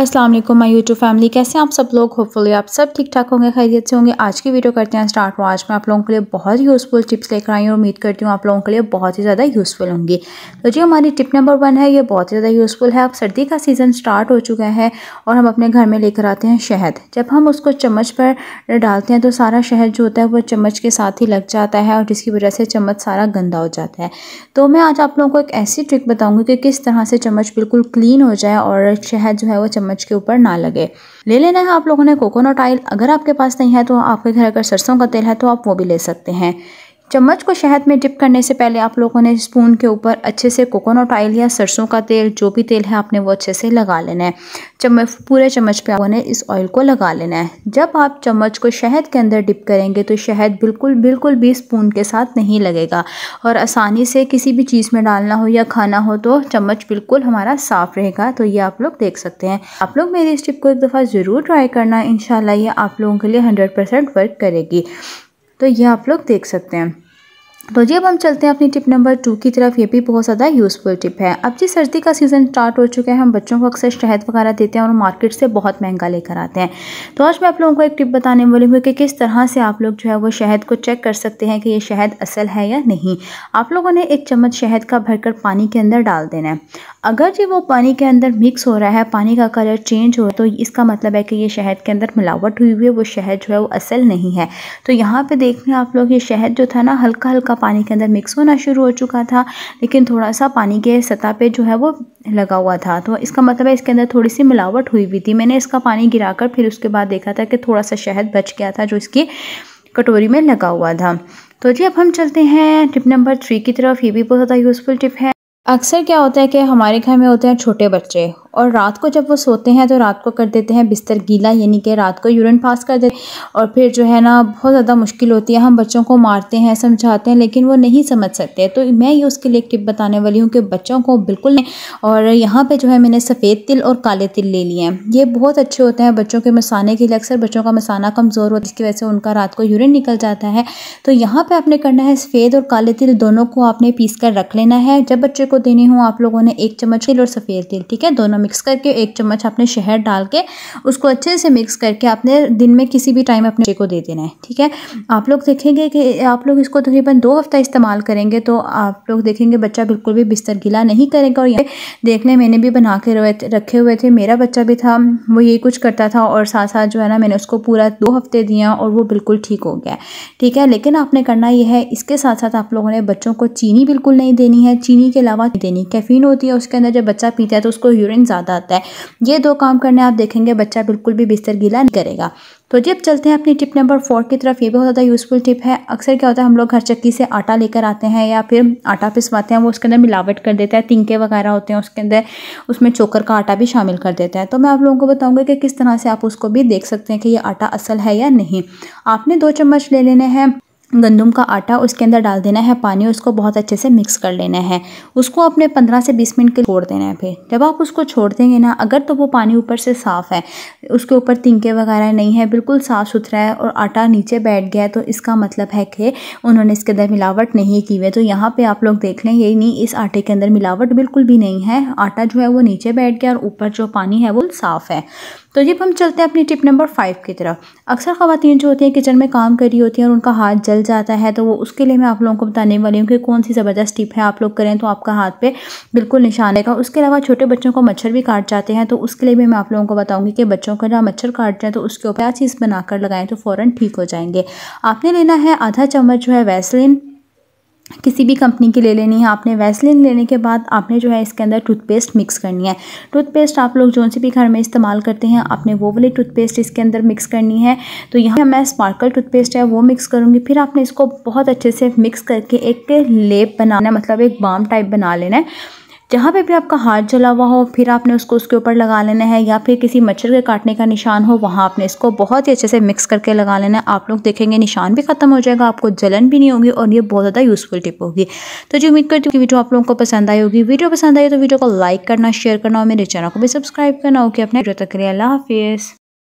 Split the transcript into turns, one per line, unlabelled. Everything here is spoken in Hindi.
Aslam my my YouTube family कैसे आप सब लोग होपफुली आप सब ठीक ठाक होंगे खैरियत से होंगे आज की वीडियो करते हैं स्टार्ट आज मैं आप लोगों के लिए बहुत ही यूज़फुल टिप्स लेकर आई हूँ और उम्मीद करती हूँ आप लोगों के लिए बहुत ही ज़्यादा यूज़फुल होंगी तो जी हमारी टिप नंबर वन है ये बहुत ही ज़्यादा यूज़फुल है अब सर्दी का सीज़न स्टार्ट हो चुका है और हम अपने घर में लेकर आते हैं शहद जब हम उसको चम्मच पर डालते हैं तो सारा शहद जो होता है वो चम्मच के साथ ही लग जाता है और जिसकी वजह से चम्मच सारा गंदा हो जाता है तो मैं आज आप लोगों को एक ऐसी ट्रिक बताऊँगी कि किस तरह से चम्मच बिल्कुल क्लीन हो जाए और शहद जो है वो चम्मच चम्मच के ऊपर ना लगे ले लेना है आप लोगों ने कोकोनट ऑयल अगर आपके पास नहीं है तो आपके घर अगर सरसों का तेल है तो आप वो भी ले सकते हैं चम्मच को शहद में डिप करने से पहले आप लोगों ने स्पून के ऊपर अच्छे से कोकोनट ऑयल या सरसों का तेल जो भी तेल है आपने वो अच्छे से लगा लेना है चम्मच पूरे चम्मच पे आपने इस ऑयल को लगा लेना है जब आप चम्मच को शहद के अंदर डिप करेंगे तो शहद बिल्कुल बिल्कुल भी स्पून के साथ नहीं लगेगा और आसानी से किसी भी चीज़ में डालना हो या खाना हो तो चम्मच बिल्कुल हमारा साफ़ रहेगा तो ये आप लोग देख सकते हैं आप लोग मेरी इस टिप को एक दफ़ा ज़रूर ट्राई करना इन ये आप लोगों के लिए हंड्रेड वर्क करेगी तो ये आप लोग देख सकते हैं तो जी अब हम चलते हैं अपनी टिप नंबर टू की तरफ ये भी बहुत ज़्यादा यूज़फुल टिप है अब जी सर्दी का सीज़न स्टार्ट हो चुका है हम बच्चों को अक्सर शहद वगैरह देते हैं और मार्केट से बहुत महंगा लेकर आते हैं तो आज मैं आप लोगों को एक टिप बताने वाली हूँ कि किस तरह से आप लोग जो है वो शहद को चेक कर सकते हैं कि ये शहद असल है या नहीं आप लोगों ने एक चम्मच शहद का भरकर पानी के अंदर डाल देना है अगर जी वो पानी के अंदर मिक्स हो रहा है पानी का कलर चेंज हो तो इसका मतलब है कि ये शहद के अंदर मिलावट हुई हुई है वो शहद जो है वो असल नहीं है तो यहाँ पर देख आप लोग ये शहद जो था ना हल्का हल्का का पानी के अंदर मिक्स होना शुरू हो चुका था लेकिन थोड़ा सा पानी के सतह पे जो है वो लगा हुआ था तो इसका मतलब है इसके अंदर थोड़ी सी मिलावट हुई हुई थी मैंने इसका पानी गिराकर फिर उसके बाद देखा था कि थोड़ा सा शहद बच गया था जो इसकी कटोरी में लगा हुआ था तो जी अब हम चलते हैं टिप नंबर थ्री की तरफ ये भी बहुत ज़्यादा यूज़फुल टिप है अक्सर क्या होता है कि हमारे घर में होते हैं छोटे बच्चे और रात को जब वो सोते हैं तो रात को कर देते हैं बिस्तर गीला यानी कि रात को यूरिन पास कर देते और फिर जो है ना बहुत ज़्यादा मुश्किल होती है हम बच्चों को मारते हैं समझाते हैं लेकिन वो नहीं समझ सकते तो मैं ये उसके लिए टिप बताने वाली हूँ कि बच्चों को बिल्कुल नहीं और यहाँ पर जो है मैंने सफ़ेद तिल और काले तिल ले लिए हैं ये बहुत अच्छे होते हैं बच्चों के मसाने के लिए अक्सर बच्चों का मसाना कमज़ोर होता है जिसकी वजह से उनका रात को यूरिन निकल जाता है तो यहाँ पर आपने करना है सफ़ेद और काले तिल दोनों को आपने पीस कर रख लेना है जब बच्चे को देने हों आप लोगों ने एक चम्मच तिल और सफ़ेद तिल ठीक है दोनों मिक्स करके एक चम्मच आपने शहद डाल के उसको अच्छे से मिक्स करके आपने दिन में किसी भी टाइम अपने को दे देना है ठीक है आप लोग देखेंगे कि आप लोग इसको तकरीबन दो हफ्ता इस्तेमाल करेंगे तो आप लोग देखेंगे बच्चा बिल्कुल भी बिस्तर गिला नहीं करेगा और ये देखने मैंने भी बना के रखे हुए थे मेरा बच्चा भी था वो यही कुछ करता था और साथ साथ जो है ना मैंने उसको पूरा दो हफ्ते दिया और वो बिल्कुल ठीक हो गया ठीक है लेकिन आपने करना यह है इसके साथ साथ आप लोगों ने बच्चों को चीनी बिल्कुल नहीं देनी है चीनी के अलावा देनी कैफीन होती है उसके अंदर जब बच्चा पीता है तो उसको यूरिन ज़्यादा आता है ये दो काम करने आप देखेंगे बच्चा बिल्कुल भी बिस्तर गीला नहीं करेगा तो जब चलते हैं अपनी टिप नंबर फोर की तरफ ये भी बहुत ज़्यादा यूज़फुल टिप है अक्सर क्या होता है हम लोग घर चक्की से आटा लेकर आते हैं या फिर आटा पिसवाते हैं वो उसके अंदर मिलावट कर देता है तिंके वगैरह होते हैं उसके अंदर उसमें चोकर का आटा भी शामिल कर देता है तो मैं आप लोगों को बताऊँगा कि किस तरह से आप उसको भी देख सकते हैं कि ये आटा असल है या नहीं आपने दो चम्मच ले लेने हैं गंदम का आटा उसके अंदर डाल देना है पानी उसको बहुत अच्छे से मिक्स कर लेना है उसको अपने 15 से 20 मिनट के छोड़ देना है फिर जब आप उसको छोड़ देंगे ना अगर तो वो पानी ऊपर से साफ़ है उसके ऊपर तिंके वगैरह नहीं है बिल्कुल साफ़ सुथरा है और आटा नीचे बैठ गया है तो इसका मतलब है कि उन्होंने इसके अंदर मिलावट नहीं की हुई तो यहाँ पर आप लोग देख लें यही नहीं इस आटे के अंदर मिलावट बिल्कुल भी नहीं है आटा जो है वो नीचे बैठ गया और ऊपर जो पानी है वो साफ़ है तो जब हम चलते हैं अपनी टिप नंबर फाइव की तरफ अक्सर खातन जो होती हैं किचन में काम कर रही होती हैं और उनका हाथ जल निकल जाता है तो वो उसके लिए मैं आप लोगों को बताने वाली हूँ कि कौन सी ज़बरदस्त टिप है आप लोग करें तो आपका हाथ पे बिल्कुल निशान रहेगा उसके अलावा छोटे बच्चों को मच्छर भी काट जाते हैं तो उसके लिए भी मैं आप लोगों को बताऊँगी कि बच्चों को जहाँ मच्छर काट जाए तो उसके ऊपर चीज़ बनाकर लगाएं तो फ़ौरन ठीक हो जाएंगे आपने लेना है आधा चम्मच जो है वैसलिन किसी भी कंपनी की ले लेनी है आपने वैसलिन लेने के बाद आपने जो है इसके अंदर टूथपेस्ट मिक्स करनी है टूथपेस्ट आप लोग जो से भी घर में इस्तेमाल करते हैं आपने वो वाली टूथपेस्ट इसके अंदर मिक्स करनी है तो यहाँ मैं स्पार्कल टूथपेस्ट है वो मिक्स करूँगी फिर आपने इसको बहुत अच्छे से मिक्स करके एक लेप बनाना मतलब एक बाम टाइप बना लेना है जहाँ पे भी आपका हाथ जला हुआ हो फिर आपने उसको उसके ऊपर लगा लेना है या फिर किसी मच्छर के काटने का निशान हो वहाँ आपने इसको बहुत ही अच्छे से मिक्स करके लगा लेना है आप लोग देखेंगे निशान भी ख़त्म हो जाएगा आपको जलन भी नहीं होगी और ये बहुत ज़्यादा यूज़फुल टिप होगी तो जो उम्मीद करती हूँ कि वीडियो आप लोगों को पसंद आई होगी वीडियो पसंद आई तो वीडियो को लाइक करना शेयर करना और मेरे चैनल को भी सब्सक्राइब करना ओके अपने वीडियो तक के लिए अल्लाह हाफिज़